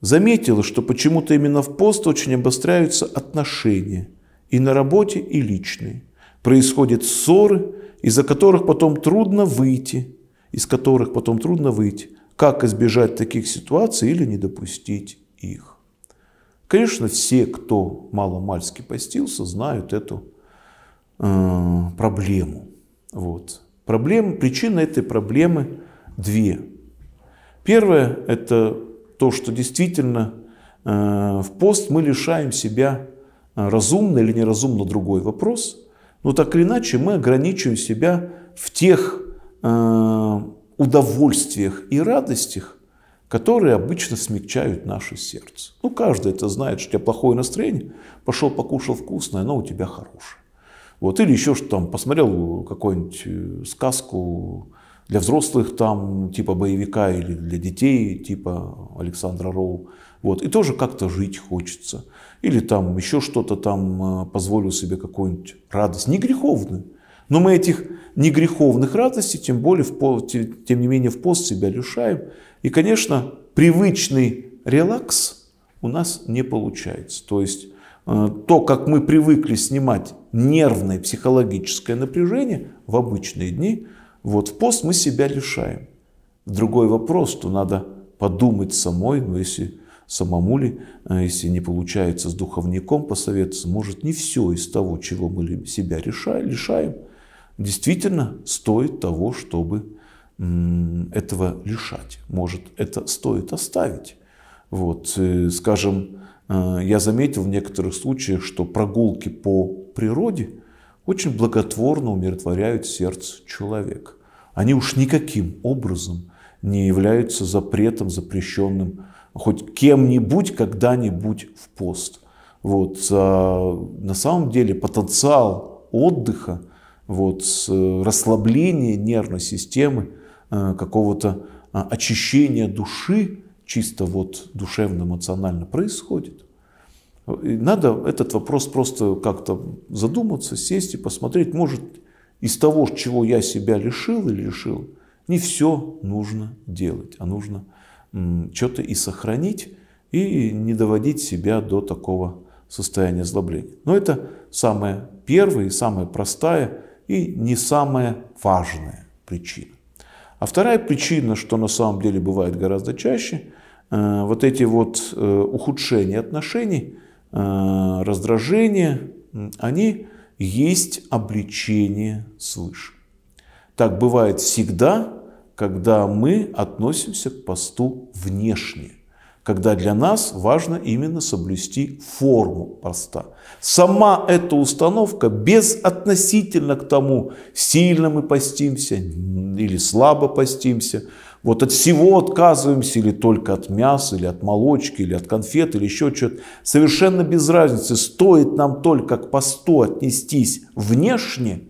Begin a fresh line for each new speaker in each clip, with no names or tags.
Заметила, что почему-то именно в пост очень обостряются отношения и на работе, и личные. Происходят ссоры, из-за которых потом трудно выйти, из которых потом трудно выйти. Как избежать таких ситуаций или не допустить их? Конечно, все, кто мало-мальски постился, знают эту э, проблему. Вот. Проблема, причина этой проблемы две. Первое – это то, что действительно э, в пост мы лишаем себя э, разумно или неразумно другой вопрос, но так или иначе мы ограничиваем себя в тех э, удовольствиях и радостях, которые обычно смягчают наше сердце. Ну, каждый это знает, что у тебя плохое настроение, пошел покушал вкусное, оно у тебя хорошее. Вот, или еще что там, посмотрел какую-нибудь сказку, для взрослых там типа боевика или для детей типа Александра Роу. Вот. И тоже как-то жить хочется. Или там еще что-то там э, позволил себе какую-нибудь радость. Не греховную. Но мы этих негреховных радостей, тем, более в пост, тем не менее в пост себя лишаем. И, конечно, привычный релакс у нас не получается. То есть э, то, как мы привыкли снимать нервное психологическое напряжение в обычные дни – вот в пост мы себя лишаем. Другой вопрос, что надо подумать самой, но ну, если самому ли, э, если не получается с духовником посоветоваться, может не все из того, чего мы себя решаем, лишаем, действительно стоит того, чтобы этого лишать. Может, это стоит оставить. Вот, э, скажем, э, я заметил в некоторых случаях, что прогулки по природе очень благотворно умиротворяют сердце человека. Они уж никаким образом не являются запретом, запрещенным хоть кем-нибудь когда-нибудь в пост. Вот, а на самом деле потенциал отдыха, вот, э, расслабления нервной системы, э, какого-то а, очищения души, чисто вот душевно-эмоционально происходит. И надо этот вопрос просто как-то задуматься, сесть и посмотреть, может, из того, чего я себя лишил или лишил, не все нужно делать, а нужно что-то и сохранить, и не доводить себя до такого состояния злобления. Но это самая первая и самая простая и не самая важная причина. А вторая причина, что на самом деле бывает гораздо чаще, э, вот эти вот э, ухудшения отношений – Э, раздражения, они есть обличение свыше. Так бывает всегда, когда мы относимся к посту внешне, когда для нас важно именно соблюсти форму поста. Сама эта установка безотносительно к тому, сильно мы постимся или слабо постимся – вот от всего отказываемся, или только от мяса, или от молочки, или от конфет, или еще что-то. Совершенно без разницы, стоит нам только к посту отнестись внешне,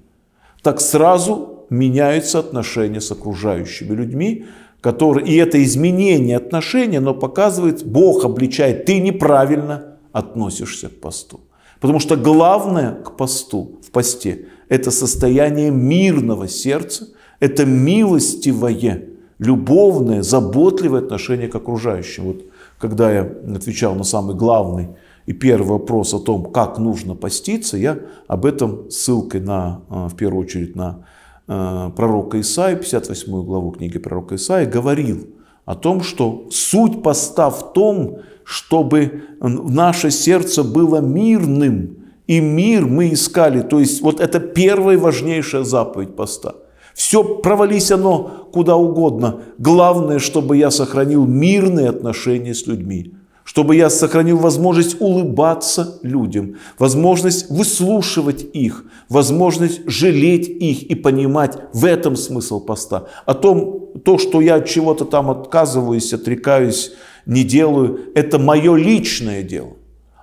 так сразу меняются отношения с окружающими людьми, которые, и это изменение отношения, но показывает, Бог обличает, ты неправильно относишься к посту. Потому что главное к посту, в посте, это состояние мирного сердца, это милостивое любовное, заботливое отношение к окружающим. Вот когда я отвечал на самый главный и первый вопрос о том, как нужно поститься, я об этом ссылкой на, а, в первую очередь, на а, пророка Исаи, 58 главу книги пророка Исаи, говорил о том, что суть поста в том, чтобы наше сердце было мирным, и мир мы искали. То есть вот это первая важнейшая заповедь поста – все провались оно куда угодно. Главное, чтобы я сохранил мирные отношения с людьми чтобы я сохранил возможность улыбаться людям, возможность выслушивать их, возможность жалеть их и понимать в этом смысл поста. О том, то, что я от чего-то там отказываюсь, отрекаюсь, не делаю, это мое личное дело.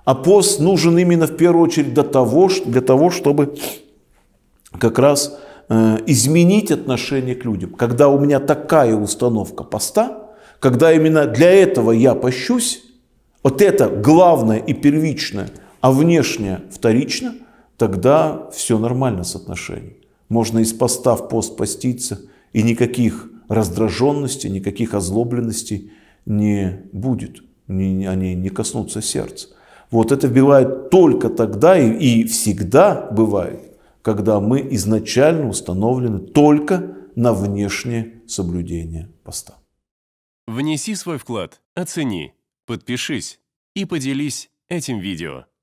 А пост нужен именно в первую очередь для того, для того чтобы как раз Э, изменить отношение к людям. Когда у меня такая установка поста, когда именно для этого я пощусь, вот это главное и первичное, а внешнее вторично, тогда все нормально с отношениями. Можно из поста в пост поститься, и никаких раздраженностей, никаких озлобленностей не будет, они не коснутся сердца. Вот это бывает только тогда и всегда бывает, когда мы изначально установлены только на внешнее соблюдение поста. Внеси свой вклад, оцени, подпишись и поделись этим видео.